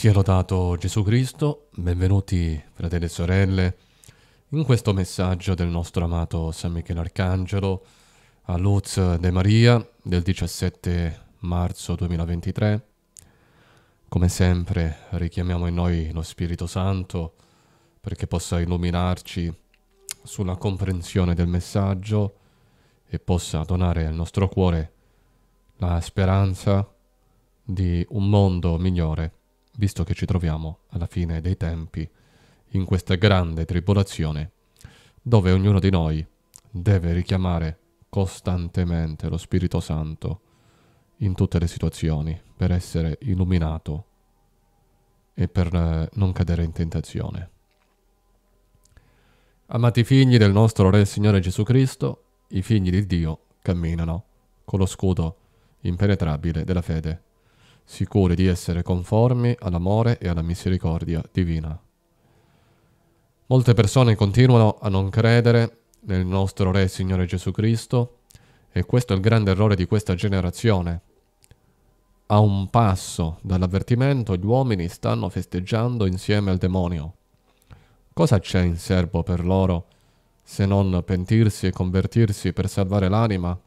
Sia lodato Gesù Cristo, benvenuti fratelli e sorelle in questo messaggio del nostro amato San Michele Arcangelo a Luz de Maria del 17 marzo 2023. Come sempre richiamiamo in noi lo Spirito Santo perché possa illuminarci sulla comprensione del messaggio e possa donare al nostro cuore la speranza di un mondo migliore visto che ci troviamo alla fine dei tempi, in questa grande tribolazione, dove ognuno di noi deve richiamare costantemente lo Spirito Santo in tutte le situazioni per essere illuminato e per eh, non cadere in tentazione. Amati figli del nostro Re Signore Gesù Cristo, i figli di Dio camminano con lo scudo impenetrabile della fede sicuri di essere conformi all'amore e alla misericordia divina. Molte persone continuano a non credere nel nostro Re e Signore Gesù Cristo e questo è il grande errore di questa generazione. A un passo dall'avvertimento gli uomini stanno festeggiando insieme al demonio. Cosa c'è in serbo per loro se non pentirsi e convertirsi per salvare l'anima?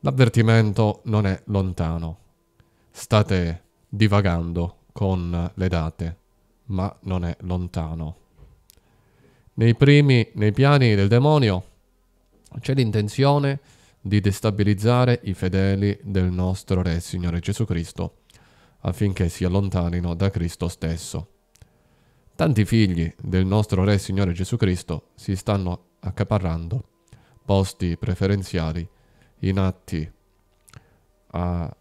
L'avvertimento non è lontano. State divagando con le date, ma non è lontano. Nei primi, nei piani del demonio, c'è l'intenzione di destabilizzare i fedeli del nostro Re Signore Gesù Cristo, affinché si allontanino da Cristo stesso. Tanti figli del nostro Re Signore Gesù Cristo si stanno accaparrando posti preferenziali in atti a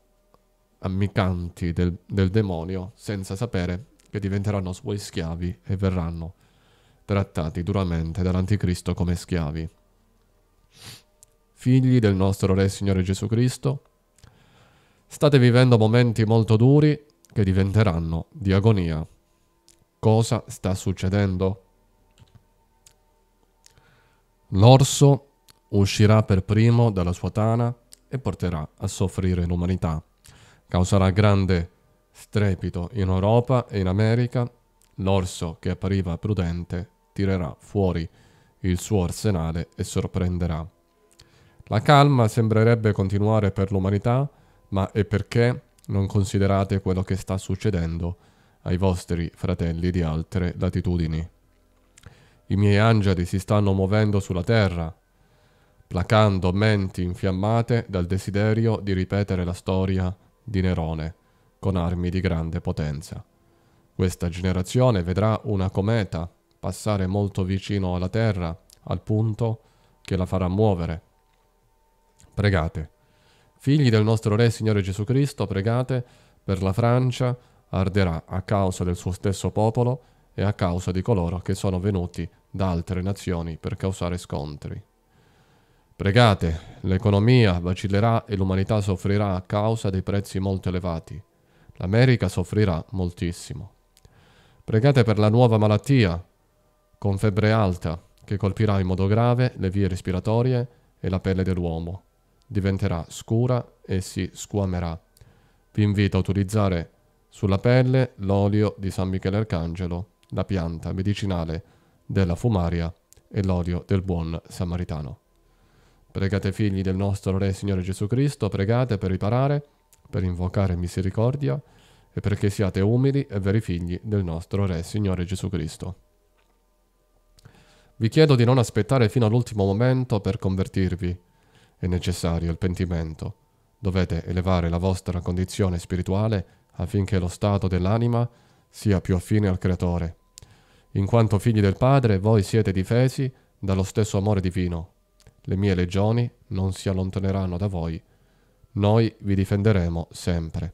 ammicanti del, del demonio senza sapere che diventeranno suoi schiavi e verranno trattati duramente dall'anticristo come schiavi. Figli del nostro Re Signore Gesù Cristo, state vivendo momenti molto duri che diventeranno di agonia. Cosa sta succedendo? L'orso uscirà per primo dalla sua tana e porterà a soffrire l'umanità causerà grande strepito in Europa e in America, l'orso che appariva prudente tirerà fuori il suo arsenale e sorprenderà. La calma sembrerebbe continuare per l'umanità, ma è perché non considerate quello che sta succedendo ai vostri fratelli di altre latitudini. I miei angeli si stanno muovendo sulla terra, placando menti infiammate dal desiderio di ripetere la storia di Nerone, con armi di grande potenza. Questa generazione vedrà una cometa passare molto vicino alla Terra, al punto che la farà muovere. Pregate. Figli del nostro Re Signore Gesù Cristo, pregate per la Francia, arderà a causa del suo stesso popolo e a causa di coloro che sono venuti da altre nazioni per causare scontri. Pregate, l'economia vacillerà e l'umanità soffrirà a causa dei prezzi molto elevati. L'America soffrirà moltissimo. Pregate per la nuova malattia, con febbre alta, che colpirà in modo grave le vie respiratorie e la pelle dell'uomo. Diventerà scura e si squamerà. Vi invito a utilizzare sulla pelle l'olio di San Michele Arcangelo, la pianta medicinale della fumaria e l'olio del buon samaritano. Pregate figli del nostro Re Signore Gesù Cristo, pregate per riparare, per invocare misericordia e perché siate umili e veri figli del nostro Re Signore Gesù Cristo. Vi chiedo di non aspettare fino all'ultimo momento per convertirvi. È necessario il pentimento. Dovete elevare la vostra condizione spirituale affinché lo stato dell'anima sia più affine al Creatore. In quanto figli del Padre, voi siete difesi dallo stesso amore divino, le mie legioni non si allontaneranno da voi, noi vi difenderemo sempre.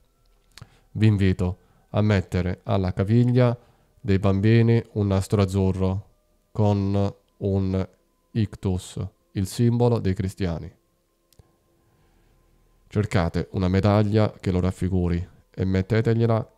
Vi invito a mettere alla caviglia dei bambini un nastro azzurro con un ictus, il simbolo dei cristiani. Cercate una medaglia che lo raffiguri e mettetegliela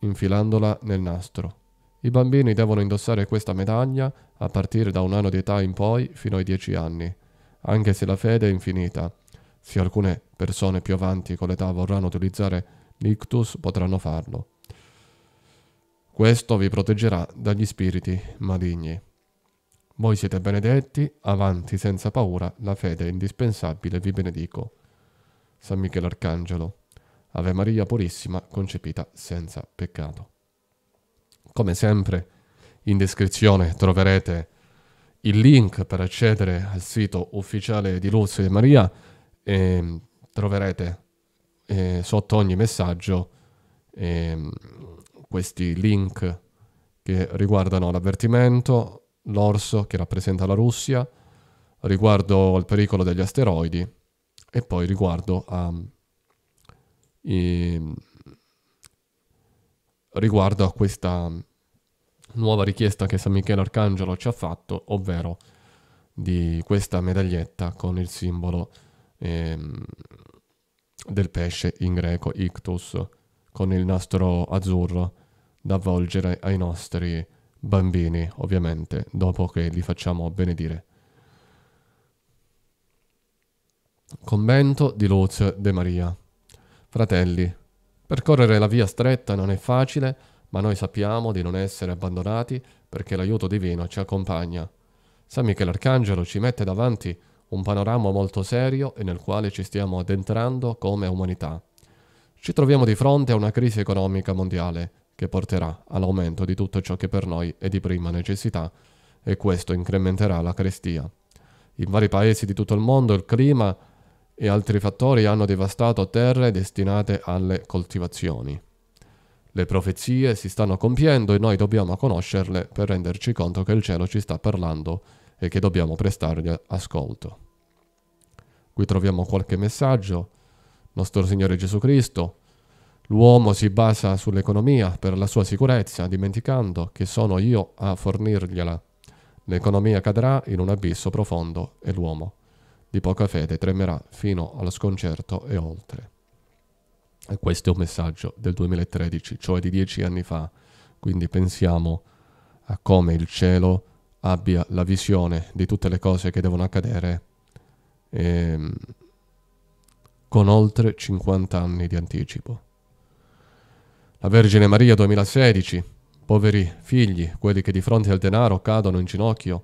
infilandola nel nastro. I bambini devono indossare questa medaglia a partire da un anno di età in poi fino ai 10 anni anche se la fede è infinita. Se alcune persone più avanti con l'età vorranno utilizzare l'ictus, potranno farlo. Questo vi proteggerà dagli spiriti maligni. Voi siete benedetti, avanti senza paura, la fede è indispensabile, vi benedico. San Michele Arcangelo, Ave Maria Purissima, concepita senza peccato. Come sempre, in descrizione troverete il link per accedere al sito ufficiale di Luzio e Maria eh, troverete eh, sotto ogni messaggio eh, questi link che riguardano l'avvertimento, l'orso che rappresenta la Russia, riguardo al pericolo degli asteroidi e poi riguardo a, ehm, riguardo a questa nuova richiesta che San Michele Arcangelo ci ha fatto, ovvero di questa medaglietta con il simbolo ehm, del pesce in greco ictus, con il nastro azzurro da avvolgere ai nostri bambini, ovviamente, dopo che li facciamo benedire. Convento di Luce De Maria. Fratelli, percorrere la via stretta non è facile, ma noi sappiamo di non essere abbandonati perché l'aiuto divino ci accompagna. San Michele Arcangelo ci mette davanti un panorama molto serio e nel quale ci stiamo addentrando come umanità. Ci troviamo di fronte a una crisi economica mondiale che porterà all'aumento di tutto ciò che per noi è di prima necessità e questo incrementerà la carestia. In vari paesi di tutto il mondo il clima e altri fattori hanno devastato terre destinate alle coltivazioni. Le profezie si stanno compiendo e noi dobbiamo conoscerle per renderci conto che il cielo ci sta parlando e che dobbiamo prestargli ascolto. Qui troviamo qualche messaggio. Nostro Signore Gesù Cristo, l'uomo si basa sull'economia per la sua sicurezza, dimenticando che sono io a fornirgliela. L'economia cadrà in un abisso profondo e l'uomo, di poca fede, tremerà fino allo sconcerto e oltre. E questo è un messaggio del 2013, cioè di dieci anni fa. Quindi pensiamo a come il cielo abbia la visione di tutte le cose che devono accadere ehm, con oltre 50 anni di anticipo. La Vergine Maria 2016, poveri figli, quelli che di fronte al denaro cadono in ginocchio,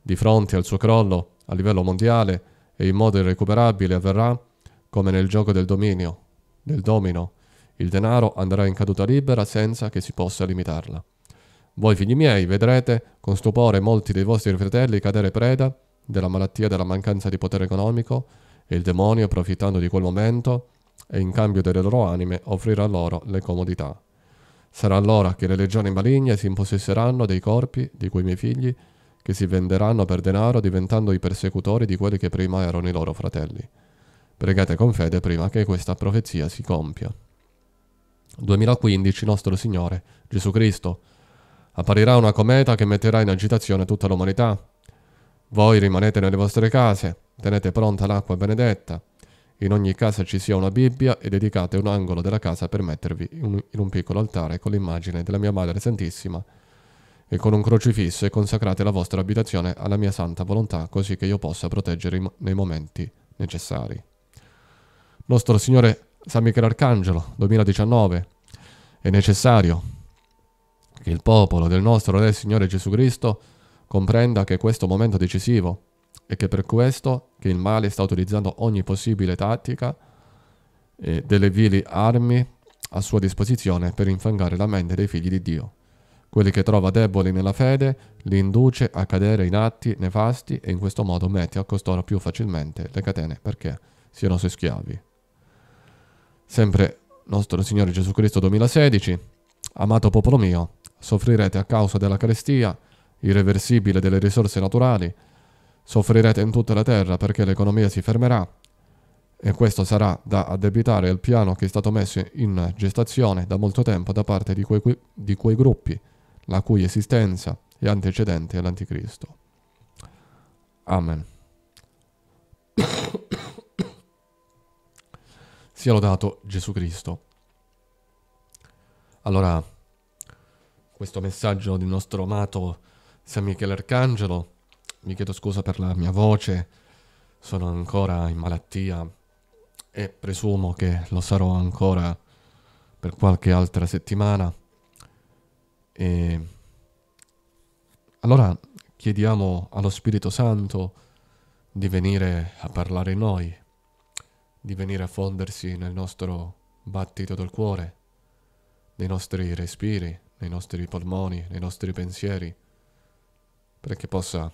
di fronte al suo crollo a livello mondiale e in modo irrecuperabile avverrà come nel gioco del dominio, del domino. Il denaro andrà in caduta libera senza che si possa limitarla. Voi figli miei vedrete con stupore molti dei vostri fratelli cadere preda della malattia della mancanza di potere economico e il demonio, approfittando di quel momento e in cambio delle loro anime, offrirà loro le comodità. Sarà allora che le legioni maligne si impossesseranno dei corpi di quei miei figli, che si venderanno per denaro diventando i persecutori di quelli che prima erano i loro fratelli. Pregate con fede prima che questa profezia si compia. 2015 Nostro Signore, Gesù Cristo. Apparirà una cometa che metterà in agitazione tutta l'umanità. Voi rimanete nelle vostre case, tenete pronta l'acqua benedetta. In ogni casa ci sia una Bibbia e dedicate un angolo della casa per mettervi in un piccolo altare con l'immagine della mia Madre Santissima e con un crocifisso e consacrate la vostra abitazione alla mia santa volontà così che io possa proteggere nei momenti necessari nostro Signore San Michele Arcangelo, 2019, è necessario che il popolo del nostro Re Signore Gesù Cristo comprenda che questo momento è decisivo e che per questo che il male sta utilizzando ogni possibile tattica e delle vili armi a sua disposizione per infangare la mente dei figli di Dio. Quelli che trova deboli nella fede li induce a cadere in atti nefasti e in questo modo mette a costoro più facilmente le catene perché siano suoi schiavi sempre nostro Signore Gesù Cristo 2016, amato popolo mio, soffrirete a causa della carestia irreversibile delle risorse naturali, soffrirete in tutta la terra perché l'economia si fermerà e questo sarà da addebitare al piano che è stato messo in gestazione da molto tempo da parte di quei, di quei gruppi, la cui esistenza è antecedente all'Anticristo. Amen. Sia lodato Gesù Cristo. Allora, questo messaggio del nostro amato San Michele Arcangelo, mi chiedo scusa per la mia voce, sono ancora in malattia e presumo che lo sarò ancora per qualche altra settimana. E allora chiediamo allo Spirito Santo di venire a parlare in noi, di venire a fondersi nel nostro battito del cuore, nei nostri respiri, nei nostri polmoni, nei nostri pensieri, perché possa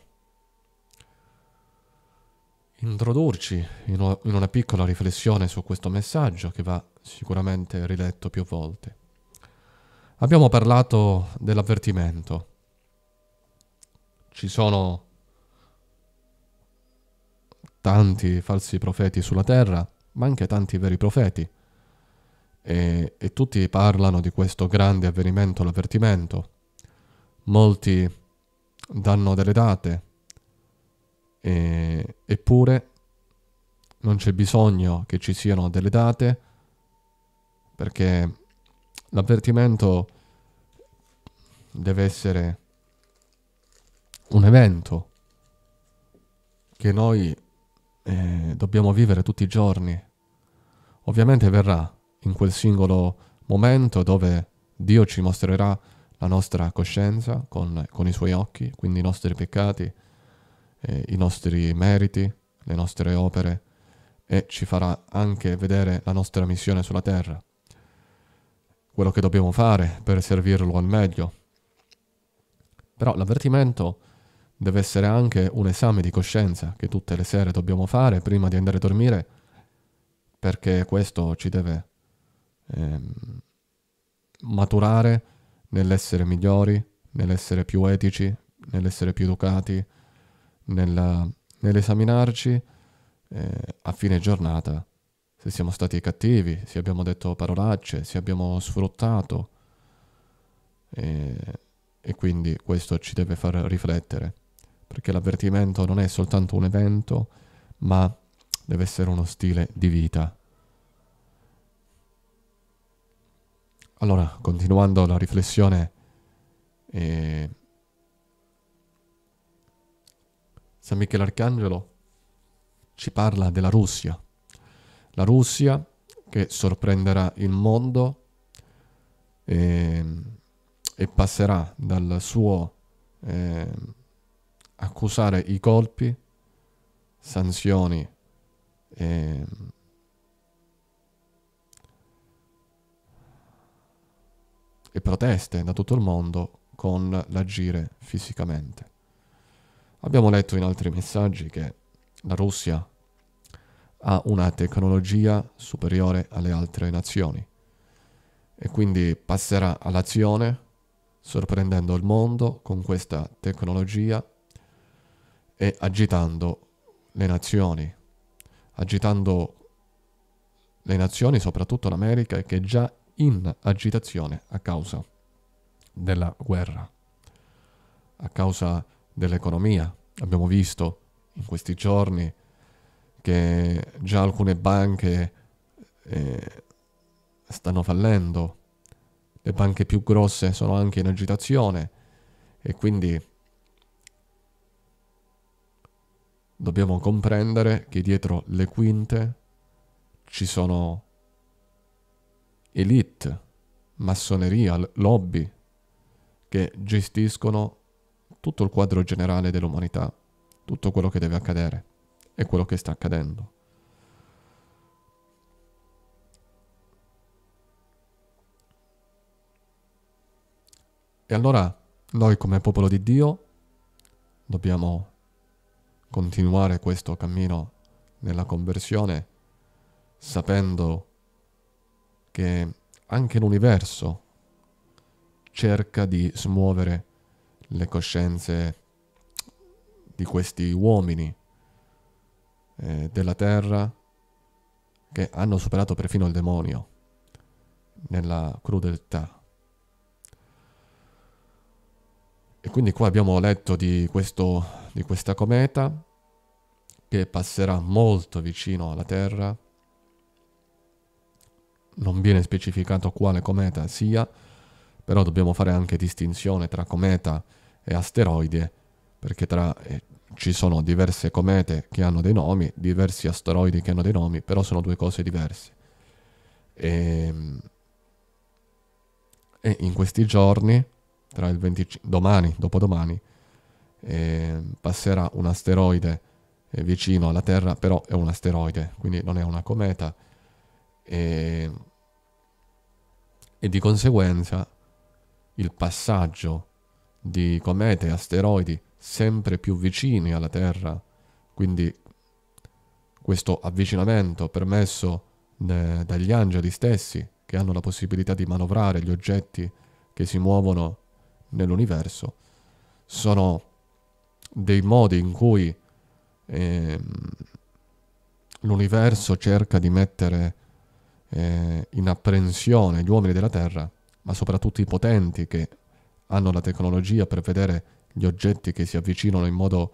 introdurci in una piccola riflessione su questo messaggio che va sicuramente riletto più volte. Abbiamo parlato dell'avvertimento. Ci sono tanti falsi profeti sulla terra ma anche tanti veri profeti. E, e tutti parlano di questo grande avvenimento, l'avvertimento. Molti danno delle date, e, eppure non c'è bisogno che ci siano delle date, perché l'avvertimento deve essere un evento che noi eh, dobbiamo vivere tutti i giorni. Ovviamente verrà in quel singolo momento dove Dio ci mostrerà la nostra coscienza con, con i suoi occhi, quindi i nostri peccati, eh, i nostri meriti, le nostre opere e ci farà anche vedere la nostra missione sulla terra, quello che dobbiamo fare per servirlo al meglio. Però l'avvertimento è deve essere anche un esame di coscienza che tutte le sere dobbiamo fare prima di andare a dormire, perché questo ci deve eh, maturare nell'essere migliori, nell'essere più etici, nell'essere più educati, nel, nell'esaminarci eh, a fine giornata, se siamo stati cattivi, se abbiamo detto parolacce, se abbiamo sfruttato. Eh, e quindi questo ci deve far riflettere perché l'avvertimento non è soltanto un evento, ma deve essere uno stile di vita. Allora, continuando la riflessione, eh, San Michele Arcangelo ci parla della Russia, la Russia che sorprenderà il mondo eh, e passerà dal suo... Eh, accusare i colpi, sanzioni e... Ehm, e proteste da tutto il mondo con l'agire fisicamente. Abbiamo letto in altri messaggi che la Russia ha una tecnologia superiore alle altre nazioni e quindi passerà all'azione sorprendendo il mondo con questa tecnologia e agitando le nazioni, agitando le nazioni, soprattutto l'America, che è già in agitazione a causa della guerra, a causa dell'economia. Abbiamo visto in questi giorni che già alcune banche eh, stanno fallendo, le banche più grosse sono anche in agitazione e quindi dobbiamo comprendere che dietro le quinte ci sono elite, massoneria, lobby che gestiscono tutto il quadro generale dell'umanità, tutto quello che deve accadere e quello che sta accadendo. E allora noi come popolo di Dio dobbiamo continuare questo cammino nella conversione sapendo che anche l'universo cerca di smuovere le coscienze di questi uomini eh, della terra che hanno superato perfino il demonio nella crudeltà. E quindi qua abbiamo letto di, questo, di questa cometa che passerà molto vicino alla Terra, non viene specificato quale cometa sia, però dobbiamo fare anche distinzione tra cometa e asteroide, perché tra, eh, ci sono diverse comete che hanno dei nomi, diversi asteroidi che hanno dei nomi, però sono due cose diverse. E, ehm, e in questi giorni, tra il 25, domani, dopodomani, eh, passerà un asteroide vicino alla Terra, però è un asteroide, quindi non è una cometa. E, e di conseguenza il passaggio di comete e asteroidi sempre più vicini alla Terra, quindi questo avvicinamento permesso eh, dagli angeli stessi, che hanno la possibilità di manovrare gli oggetti che si muovono nell'universo, sono dei modi in cui eh, l'universo cerca di mettere eh, in apprensione gli uomini della Terra, ma soprattutto i potenti che hanno la tecnologia per vedere gli oggetti che si avvicinano in modo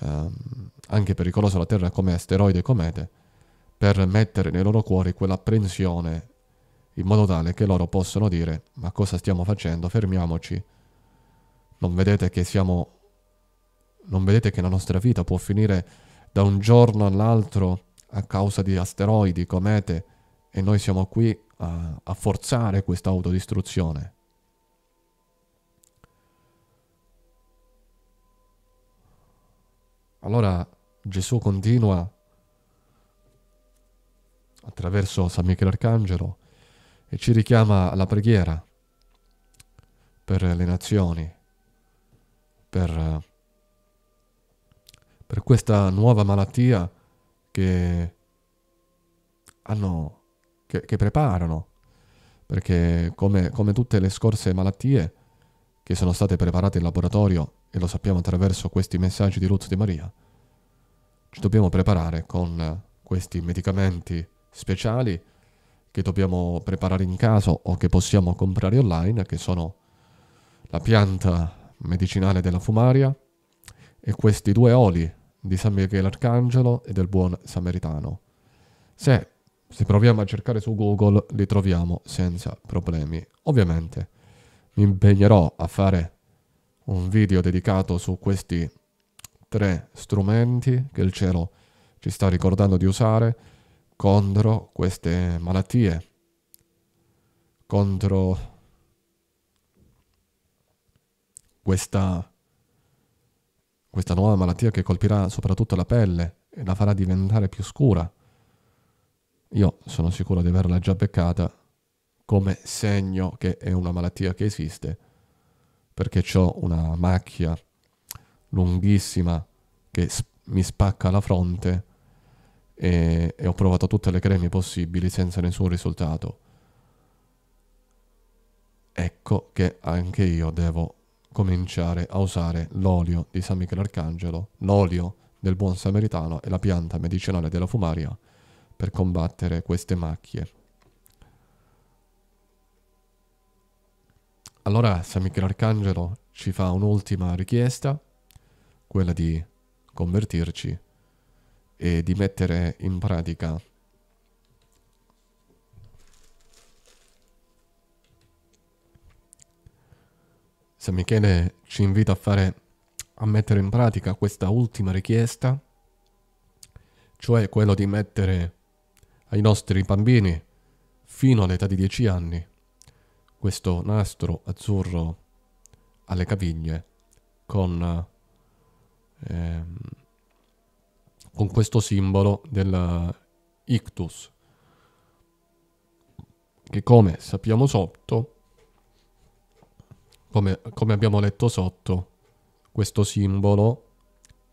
eh, anche pericoloso alla Terra come asteroidi e comete, per mettere nei loro cuori quell'apprensione in modo tale che loro possano dire ma cosa stiamo facendo, fermiamoci, non vedete che siamo non vedete che la nostra vita può finire da un giorno all'altro a causa di asteroidi, comete e noi siamo qui a, a forzare questa autodistruzione. Allora Gesù continua attraverso San Michele Arcangelo e ci richiama alla preghiera per le nazioni, per per questa nuova malattia che hanno, che, che preparano, perché come, come tutte le scorse malattie che sono state preparate in laboratorio, e lo sappiamo attraverso questi messaggi di Luz di Maria, ci dobbiamo preparare con questi medicamenti speciali che dobbiamo preparare in caso o che possiamo comprare online, che sono la pianta medicinale della fumaria e questi due oli di San Michele Arcangelo e del buon Samaritano. Se, se proviamo a cercare su Google li troviamo senza problemi. Ovviamente mi impegnerò a fare un video dedicato su questi tre strumenti che il cielo ci sta ricordando di usare contro queste malattie, contro questa questa nuova malattia che colpirà soprattutto la pelle e la farà diventare più scura. Io sono sicuro di averla già beccata come segno che è una malattia che esiste, perché ho una macchia lunghissima che mi spacca la fronte e, e ho provato tutte le creme possibili senza nessun risultato. Ecco che anche io devo cominciare a usare l'olio di San Michele Arcangelo, l'olio del buon samaritano e la pianta medicinale della fumaria per combattere queste macchie. Allora San Michele Arcangelo ci fa un'ultima richiesta, quella di convertirci e di mettere in pratica se Michele ci invita a fare a mettere in pratica questa ultima richiesta, cioè quello di mettere ai nostri bambini fino all'età di 10 anni questo nastro azzurro alle caviglie con, eh, con questo simbolo dell'ictus, che come sappiamo sotto come, come abbiamo letto sotto, questo simbolo,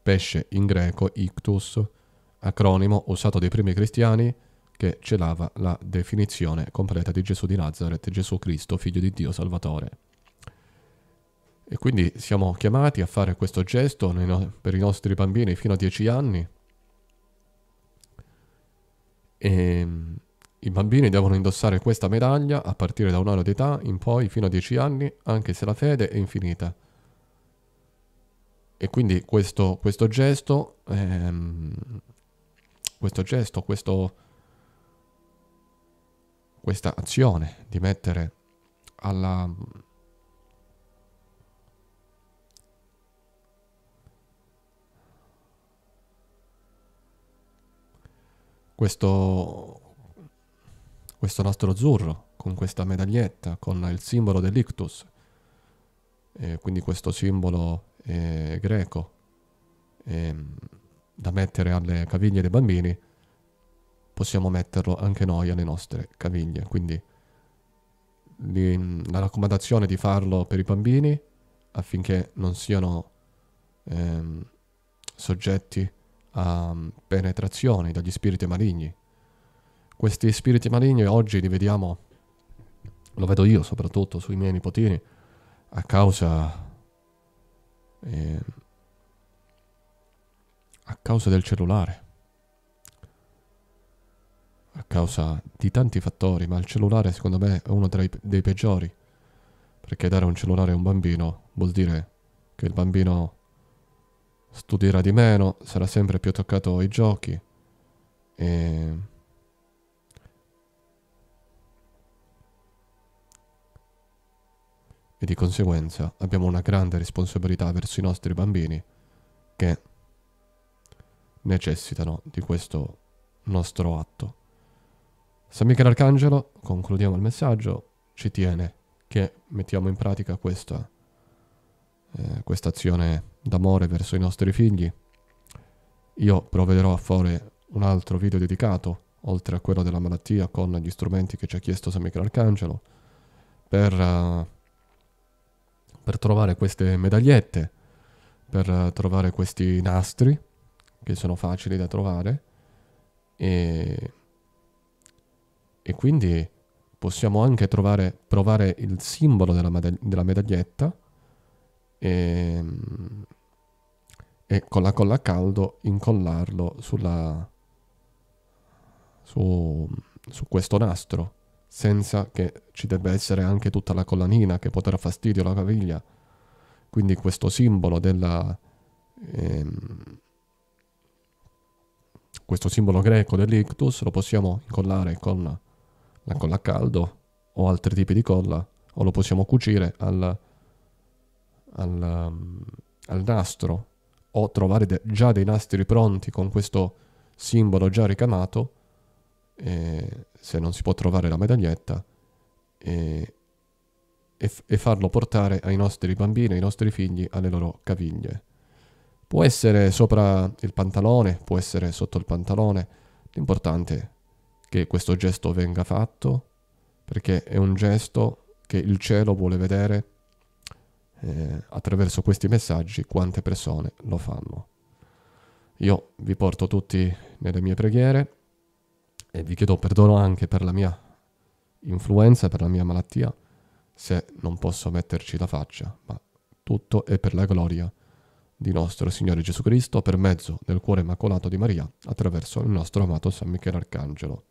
pesce in greco, ictus, acronimo usato dai primi cristiani, che celava la definizione completa di Gesù di Nazareth, Gesù Cristo, figlio di Dio Salvatore. E quindi siamo chiamati a fare questo gesto no- per i nostri bambini fino a 10 anni. E ehm, i bambini devono indossare questa medaglia a partire da un anno d'età in poi fino a dieci anni, anche se la fede è infinita. E quindi questo, questo gesto, ehm, questo gesto, questo, questa azione di mettere alla, questo, questo nastro azzurro, con questa medaglietta, con il simbolo dell'ictus, eh, quindi questo simbolo eh, greco eh, da mettere alle caviglie dei bambini, possiamo metterlo anche noi alle nostre caviglie. Quindi li, la raccomandazione di farlo per i bambini affinché non siano ehm, soggetti a mm, penetrazioni dagli spiriti maligni questi spiriti maligni oggi li vediamo, lo vedo io soprattutto sui miei nipotini, a causa, eh, a causa del cellulare, a causa di tanti fattori, ma il cellulare secondo me è uno dei, dei peggiori, perché dare un cellulare a un bambino vuol dire che il bambino studierà di meno, sarà sempre più toccato ai giochi e ehm, e di conseguenza abbiamo una grande responsabilità verso i nostri bambini che necessitano di questo nostro atto. San Michele Arcangelo, concludiamo il messaggio, ci tiene che mettiamo in pratica questa, eh, azione d'amore verso i nostri figli. Io provvederò a fare un altro video dedicato, oltre a quello della malattia, con gli strumenti che ci ha chiesto San Michele Arcangelo, per... Uh, per trovare queste medagliette, per trovare questi nastri che sono facili da trovare e, e quindi possiamo anche trovare, provare il simbolo della, medagli- della medaglietta e, e, con la colla a caldo incollarlo sulla, su, su questo nastro senza che ci debba essere anche tutta la collanina che può dare fastidio alla caviglia. Quindi questo simbolo della... Ehm, questo simbolo greco dell'ictus lo possiamo incollare con la colla a caldo o altri tipi di colla o lo possiamo cucire al, al, ehm, al nastro o trovare de- già dei nastri pronti con questo simbolo già ricamato eh, se non si può trovare la medaglietta, eh, e, e farlo portare ai nostri bambini, ai nostri figli, alle loro caviglie. Può essere sopra il pantalone, può essere sotto il pantalone, l'importante è che questo gesto venga fatto, perché è un gesto che il cielo vuole vedere eh, attraverso questi messaggi quante persone lo fanno. Io vi porto tutti nelle mie preghiere e vi chiedo perdono anche per la mia influenza, per la mia malattia, se non posso metterci la faccia, ma tutto è per la gloria di nostro Signore Gesù Cristo per mezzo del cuore immacolato di Maria attraverso il nostro amato San Michele Arcangelo.